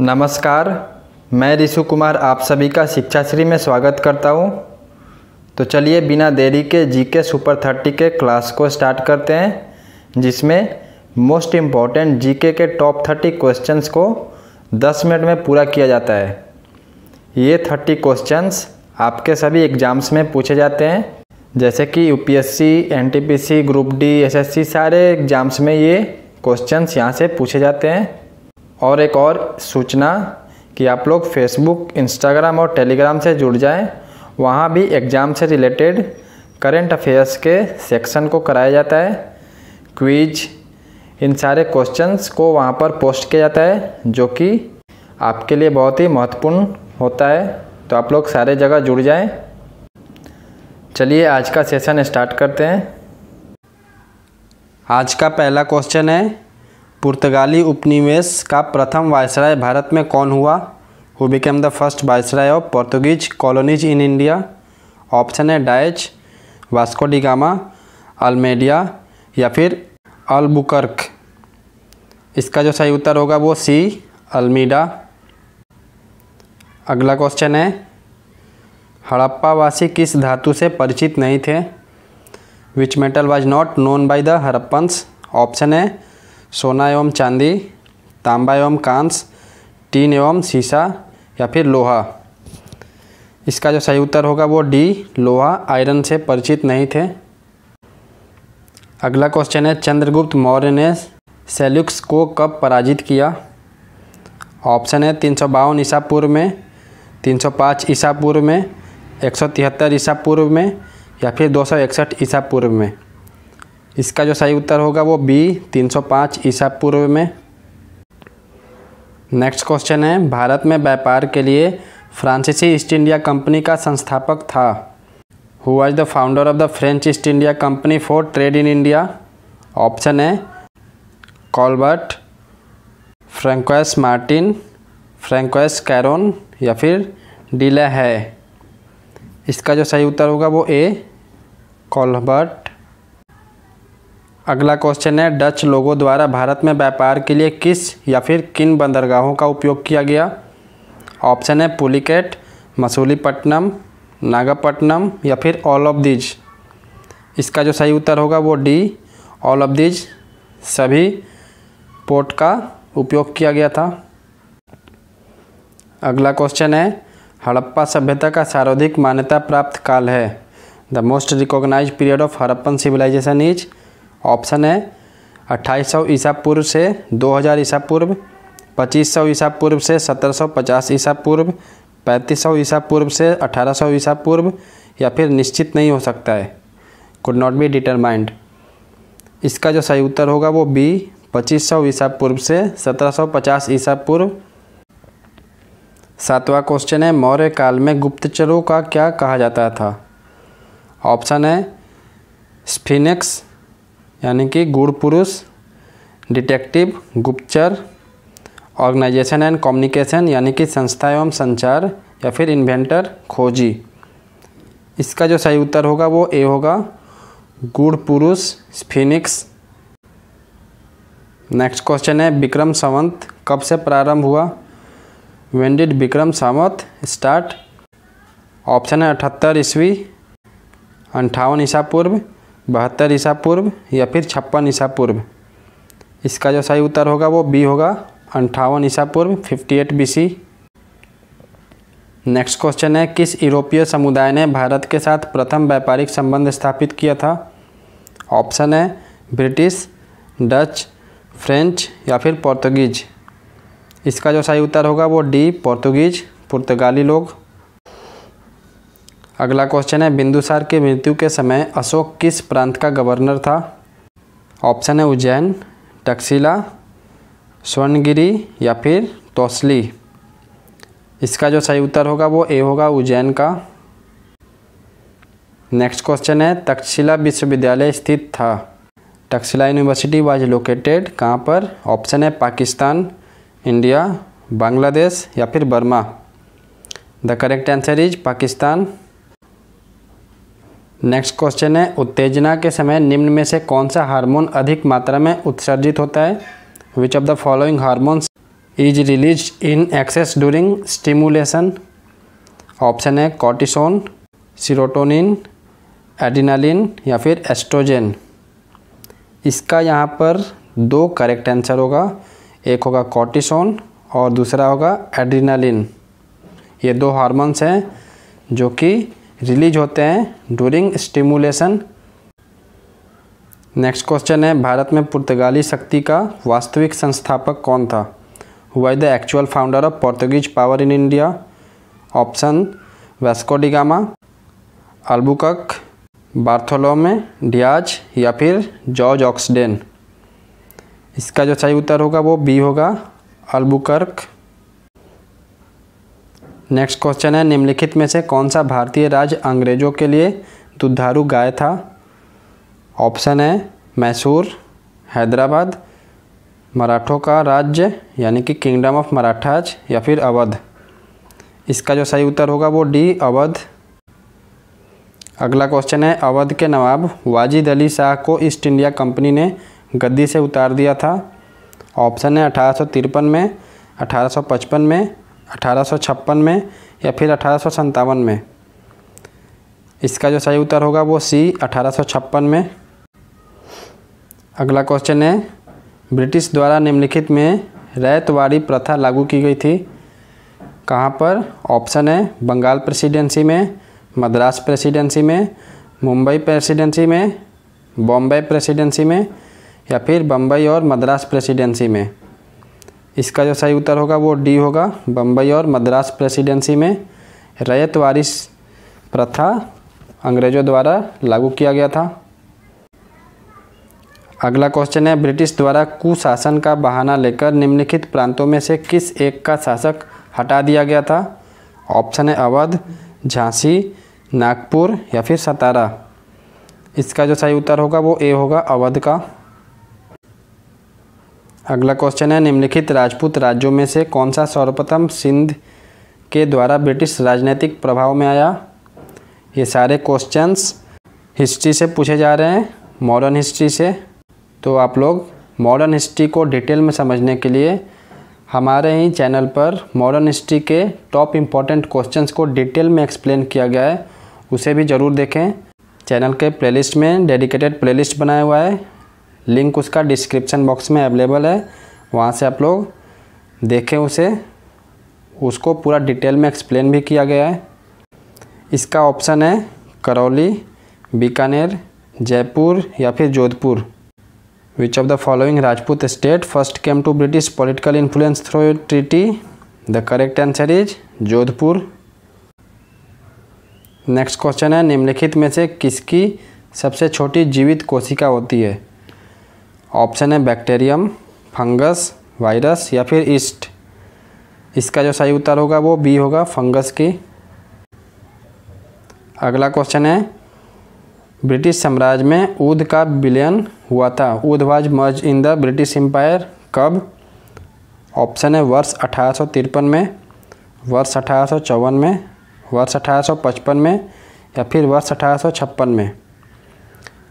नमस्कार मैं रिशु कुमार आप सभी का शिक्षाश्री में स्वागत करता हूं। तो चलिए बिना देरी के जी के सुपर थर्टी के क्लास को स्टार्ट करते हैं जिसमें मोस्ट इम्पॉर्टेंट जी के टॉप थर्टी क्वेश्चंस को दस मिनट में पूरा किया जाता है ये थर्टी क्वेश्चंस आपके सभी एग्ज़ाम्स में पूछे जाते हैं जैसे कि U P group D S सारे एग्ज़ाम्स में ये क्वेश्चंस यहाँ से पूछे जाते हैं और एक और सूचना कि आप लोग फेसबुक इंस्टाग्राम और टेलीग्राम से जुड़ जाएं वहाँ भी एग्ज़ाम से रिलेटेड करेंट अफेयर्स के सेक्शन को कराया जाता है क्विज इन सारे क्वेश्चंस को वहाँ पर पोस्ट किया जाता है जो कि आपके लिए बहुत ही महत्वपूर्ण होता है तो आप लोग सारे जगह जुड़ जाएँ चलिए आज का सेशन स्टार्ट करते हैं आज का पहला क्वेश्चन है पुर्तगाली उपनिवेश का प्रथम वायसराय भारत में कौन हुआ who became the first viceroy of Portuguese colonies in India option है डाइच वास्को डिगामा या फिर अलबुकर्क इसका जो सही उत्तर होगा वो सी अलमीडा अगला क्वेश्चन है हड़प्पावासी किस धातु से परिचित नहीं थे which metal was not known by the Harappans option है सोना एवं चांदी तांबा एवं कांस टीन एवं शीशा या फिर लोहा इसका जो सही उत्तर होगा वो डी लोहा आयरन से परिचित नहीं थे अगला क्वेश्चन है चंद्रगुप्त मौर्य ने सेल्युक्स को कब पराजित किया ऑप्शन है तीन सौ बावन ईसा पूर्व में तीन सौ पाँच ईसा पूर्व में एक सौ तिहत्तर ईसा पूर्व में या फिर दो सौ इकसठ ईसा पूर्व में इसका जो सही उत्तर होगा वो बी 305 ईसा पूर्व में नेक्स्ट क्वेश्चन है भारत में व्यापार के लिए फ्रांसीसी ईस्ट इंडिया कंपनी का संस्थापक था who was the founder of the French East India Company for trade in India option है Colbert Francois Martin Francois Caron या फिर डीले है इसका जो सही उत्तर होगा वो ए कॉलबर्ट अगला क्वेश्चन है डच लोगों द्वारा भारत में व्यापार के लिए किस या फिर किन बंदरगाहों का उपयोग किया गया ऑप्शन है पुलिकेट मसूलीपट्टनम नागापट्टनम या फिर ऑल ऑफ दीज इसका जो सही उत्तर होगा वो डी ऑल ऑफ दिज सभी पोर्ट का उपयोग किया गया था अगला क्वेश्चन है हड़प्पा सभ्यता का सर्वाधिक मान्यता प्राप्त काल है the most recognise period of Harappan civilisation is option है अट्ठाईस सौ ईसा पूर्व से 2000 ईसा पूर्व 2500 ईसा पूर्व से 1750 ईसा पूर्व 3500 ईसा पूर्व से 1800 ईसा पूर्व या फिर निश्चित नहीं हो सकता है कुड नॉट बी डिटरमाइंड इसका जो सही उत्तर होगा वो बी 2500 ईसा पूर्व से 1750 ईसा पूर्व सातवां क्वेश्चन है मौर्य काल में गुप्तचरों का क्या कहा जाता था ऑप्शन है स्फिनिक्स यानी कि गुड़ पुरुष डिटेक्टिव गुप्तचर ऑर्गेनाइजेशन एंड कम्युनिकेशन यानी कि संस्था एवं संचार या फिर इन्वेंटर खोजी इसका जो सही उत्तर होगा वो ए होगा गुड़ पुरुष फिनिक्स नेक्स्ट क्वेश्चन है विक्रम सावंत कब से प्रारंभ हुआ when did Vikram Samvat start option है अठहत्तर ईस्वी अंठावन ईसा पूर्व बहत्तर ईसा पूर्व या फिर छप्पन ईसा पूर्व इसका जो सही उत्तर होगा वो बी होगा अंठावन ईसा पूर्व fifty eight B C next question है किस यूरोपीय समुदाय ने भारत के साथ प्रथम व्यापारिक संबंध स्थापित किया था ऑप्शन है ब्रिटिश डच फ्रेंच या फिर पोर्तुगीज इसका जो सही उत्तर होगा वो डी पोर्तुगीज पुर्तगाली लोग अगला क्वेश्चन है बिंदुसार की मृत्यु के समय अशोक किस प्रांत का गवर्नर था ऑप्शन है उज्जैन टक्सिला स्वर्णगिरी या फिर तोसली इसका जो सही उत्तर होगा वो ए होगा उज्जैन का नेक्स्ट क्वेश्चन है तक्षशिला विश्वविद्यालय स्थित था तक्षशिला यूनिवर्सिटी वाज लोकेटेड कहाँ पर ऑप्शन है पाकिस्तान इंडिया बांग्लादेश या फिर Burma the correct answer is Pakistan next question है उत्तेजना के समय निम्न में से कौन सा हार्मोन अधिक मात्रा में उत्सर्जित होता है which of the following hormones is release in excess during stimulation option है कॉर्टिसोन सीरोटोनिन एडिनालिन या फिर एस्ट्रोजेन इसका यहाँ पर दो करेक्ट आंसर होगा एक होगा कॉर्टिसोन और दूसरा होगा एड्रीनालिन ये दो हार्मोन्स हैं जो कि रिलीज होते हैं डूरिंग स्टिमुलेशन नेक्स्ट क्वेश्चन है भारत में पुर्तगाली शक्ति का वास्तविक संस्थापक कौन था why the actual founder of Portuguese power in India option Vasco da Gama Albuquerque Bartholomew Diaz या फिर जॉर्ज ऑक्सडेन इसका जो सही उत्तर होगा वो बी होगा अल्बुकर्क नेक्स्ट क्वेश्चन है निम्नलिखित में से कौन सा भारतीय राज्य अंग्रेजों के लिए दुधारू गाय था ऑप्शन है मैसूर हैदराबाद मराठों का राज्य यानी कि किंगडम ऑफ मराठाज या फिर अवध इसका जो सही उत्तर होगा वो डी अवध अगला क्वेश्चन है अवध के नवाब वाजिद अली शाह को ईस्ट इंडिया कंपनी ने गद्दी से उतार दिया था ऑप्शन है अठारह में 1855 में अठारह में या फिर अठारह में इसका जो सही उत्तर होगा वो सी अठारह में अगला क्वेश्चन है ब्रिटिश द्वारा निम्नलिखित में रैतवाड़ी प्रथा लागू की गई थी कहाँ पर ऑप्शन है बंगाल प्रेसिडेंसी में मद्रास प्रेसिडेंसी में मुंबई प्रेसिडेंसी में बॉम्बे प्रेसिडेंसी में या फिर बम्बई और मद्रास प्रेसिडेंसी में इसका जो सही उत्तर होगा वो डी होगा बम्बई और मद्रास प्रेसिडेंसी में रैत वारिस प्रथा अंग्रेज़ों द्वारा लागू किया गया था अगला क्वेश्चन है ब्रिटिश द्वारा कुशासन का बहाना लेकर निम्नलिखित प्रांतों में से किस एक का शासक हटा दिया गया था ऑप्शन है अवध झांसी नागपुर या फिर सतारा इसका जो सही उत्तर होगा वो ए होगा अवध का अगला क्वेश्चन है निम्नलिखित राजपूत राज्यों में से कौन सा सर्वप्रथम सिंध के द्वारा ब्रिटिश राजनीतिक प्रभाव में आया ये सारे क्वेश्चंस हिस्ट्री से पूछे जा रहे हैं मॉडर्न हिस्ट्री से तो आप लोग मॉडर्न हिस्ट्री को डिटेल में समझने के लिए हमारे ही चैनल पर मॉडर्न हिस्ट्री के टॉप इम्पॉर्टेंट क्वेश्चंस को डिटेल में एक्सप्लेन किया गया है उसे भी ज़रूर देखें चैनल के प्लेलिस्ट में डेडिकेटेड प्लेलिस्ट बनाया हुआ है लिंक उसका डिस्क्रिप्शन बॉक्स में अवेलेबल है वहाँ से आप लोग देखें उसे उसको पूरा डिटेल में एक्सप्लेन भी किया गया है इसका ऑप्शन है करौली बीकानेर जयपुर या फिर Jodhpur which of the following Rajput state first came to British political influence through treaty the correct answer is Jodhpur next question है निम्नलिखित में से किसकी सबसे छोटी जीवित कोशिका होती है ऑप्शन है बैक्टीरियम फंगस वायरस या फिर ईस्ट इसका जो सही उत्तर होगा वो बी होगा फंगस की अगला क्वेश्चन है ब्रिटिश साम्राज्य में ऊध का विलयन हुआ था Oudh was merge in the British Empire कब ऑप्शन है वर्ष अठारह में वर्ष अठारह में वर्ष अठारह में या फिर वर्ष अठारह में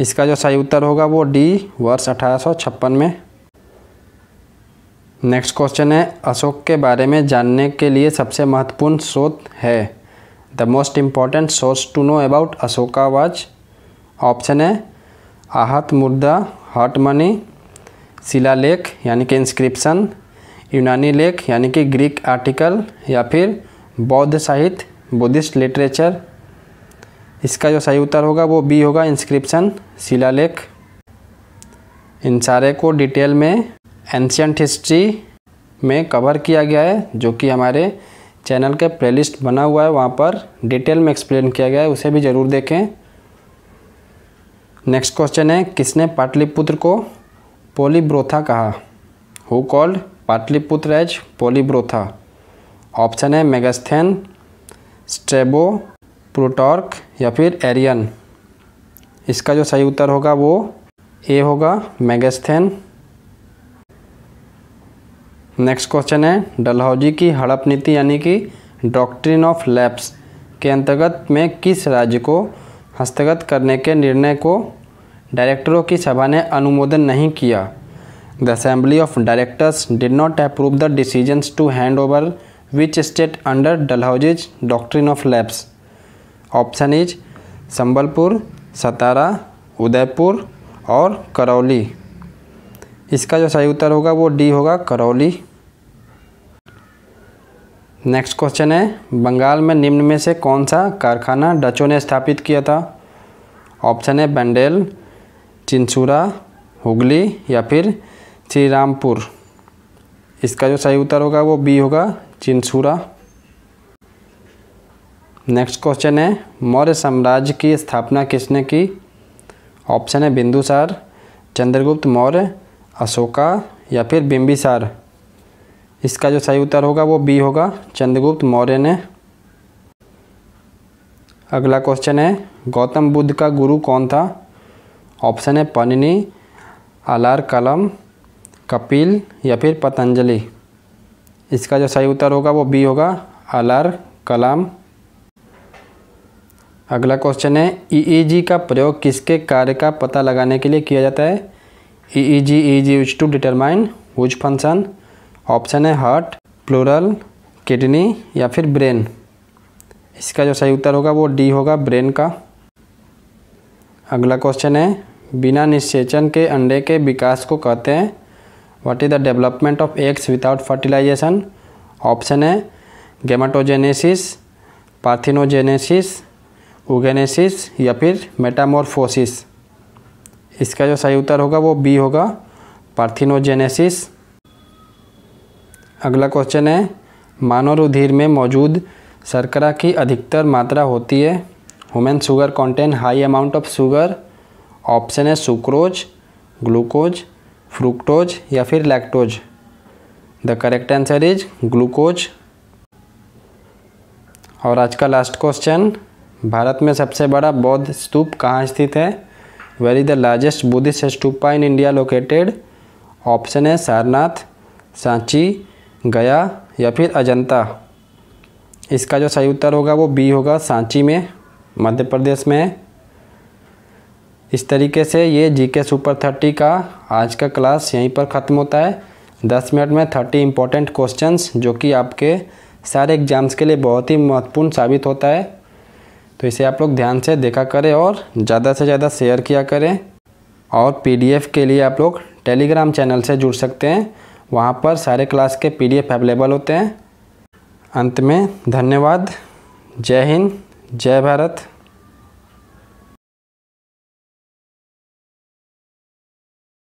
इसका जो सही उत्तर होगा वो डी वर्ष अठारह में नेक्स्ट क्वेश्चन है अशोक के बारे में जानने के लिए सबसे महत्वपूर्ण स्रोत है the most important source to know about Ashoka was option है आहत मुर्दा हॉट मनी शिला लेख यानी कि इंस्क्रिप्शन यूनानी लेख यानी कि ग्रीक आर्टिकल या फिर बौद्ध साहित्य बुद्धिस्ट लिटरेचर इसका जो सही उत्तर होगा वो बी होगा इंस्क्रिप्शन शिलालेख इन सारे को डिटेल में एंशियंट हिस्ट्री में कवर किया गया है जो कि हमारे चैनल के प्लेलिस्ट बना हुआ है वहाँ पर डिटेल में एक्सप्लेन किया गया है उसे भी ज़रूर देखें नेक्स्ट क्वेश्चन है किसने पाटलिपुत्र को पोलीब्रोथा कहा who called Pataliputra as Palibothra option है मेगास्थेन स्ट्रेबो प्रोटॉर्क या फिर एरियन इसका जो सही उत्तर होगा वो ए होगा मैगस्थेन नेक्स्ट क्वेश्चन है डलहौजी की हड़प नीति यानी कि डॉक्ट्रिन ऑफ लैप्स के अंतर्गत में किस राज्य को हस्तगत करने के निर्णय को डायरेक्टरों की सभा ने अनुमोदन नहीं किया the assembly of directors did not approve the decisions to hand over which state under Dalhousie's doctrine of lapse option is Sambalpur Satara Udaipur और करौली इसका जो सही उत्तर होगा वो डी होगा करौली नेक्स्ट क्वेश्चन है बंगाल में निम्न में से कौन सा कारखाना डचों ने स्थापित किया था ऑप्शन है बंडेल चिंसूरा हुगली या फिर श्रीरामपुर इसका जो सही उत्तर होगा वो बी होगा चिंसूरा नेक्स्ट क्वेश्चन है मौर्य साम्राज्य की स्थापना किसने की ऑप्शन है बिंदुसार चंद्रगुप्त मौर्य अशोका या फिर बिंबिसार इसका जो सही उत्तर होगा वो बी होगा चंद्रगुप्त मौर्य ने अगला क्वेश्चन है गौतम बुद्ध का गुरु कौन था ऑप्शन है पनिनी आलार कलम कपिल या फिर पतंजलि इसका जो सही उत्तर होगा वो बी होगा आलार कलम अगला क्वेश्चन है ईईजी e e का प्रयोग किसके कार्य का पता लगाने के लिए किया जाता है EEG is use to determine whose function option है हार्ट प्लूरल किडनी या फिर ब्रेन इसका जो सही उत्तर होगा वो डी होगा ब्रेन का अगला क्वेश्चन है बिना निषेचन के अंडे के विकास को कहते हैं what is the development of eggs without fertilisation option है गेमाटोजेनेसिस पार्थिनोजेनेसिस ओगेनेसिस या फिर मेटामोरफोसिस इसका जो सही उत्तर होगा वो बी होगा पार्थिनोजेनेसिस अगला क्वेश्चन है मानव रुधिर में मौजूद शर्करा की अधिकतर मात्रा होती है human sugar content high amount of sugar option है सुक्रोज ग्लूकोज फ्रुक्टोज या फिर lactose the correct answer is glucose और आज का लास्ट क्वेश्चन भारत में सबसे बड़ा बौद्ध स्तूप कहाँ स्थित है where is the largest Buddhist stupa in India located option है सारनाथ सांची गया या फिर अजंता इसका जो सही उत्तर होगा वो बी होगा सांची में मध्य प्रदेश में इस तरीके से ये जी के सुपर थर्टी का आज का क्लास यहीं पर ख़त्म होता है दस मिनट में थर्टी इंपॉर्टेंट क्वेश्चंस जो कि आपके सारे एग्ज़ाम्स के लिए बहुत ही महत्वपूर्ण साबित होता है तो इसे आप लोग ध्यान से देखा करें और ज़्यादा से ज़्यादा शेयर किया करें और पीडीएफ के लिए आप लोग टेलीग्राम चैनल से जुड़ सकते हैं वहाँ पर सारे क्लास के पीडीएफ अवेलेबल होते हैं अंत में धन्यवाद जय हिंद जय भारत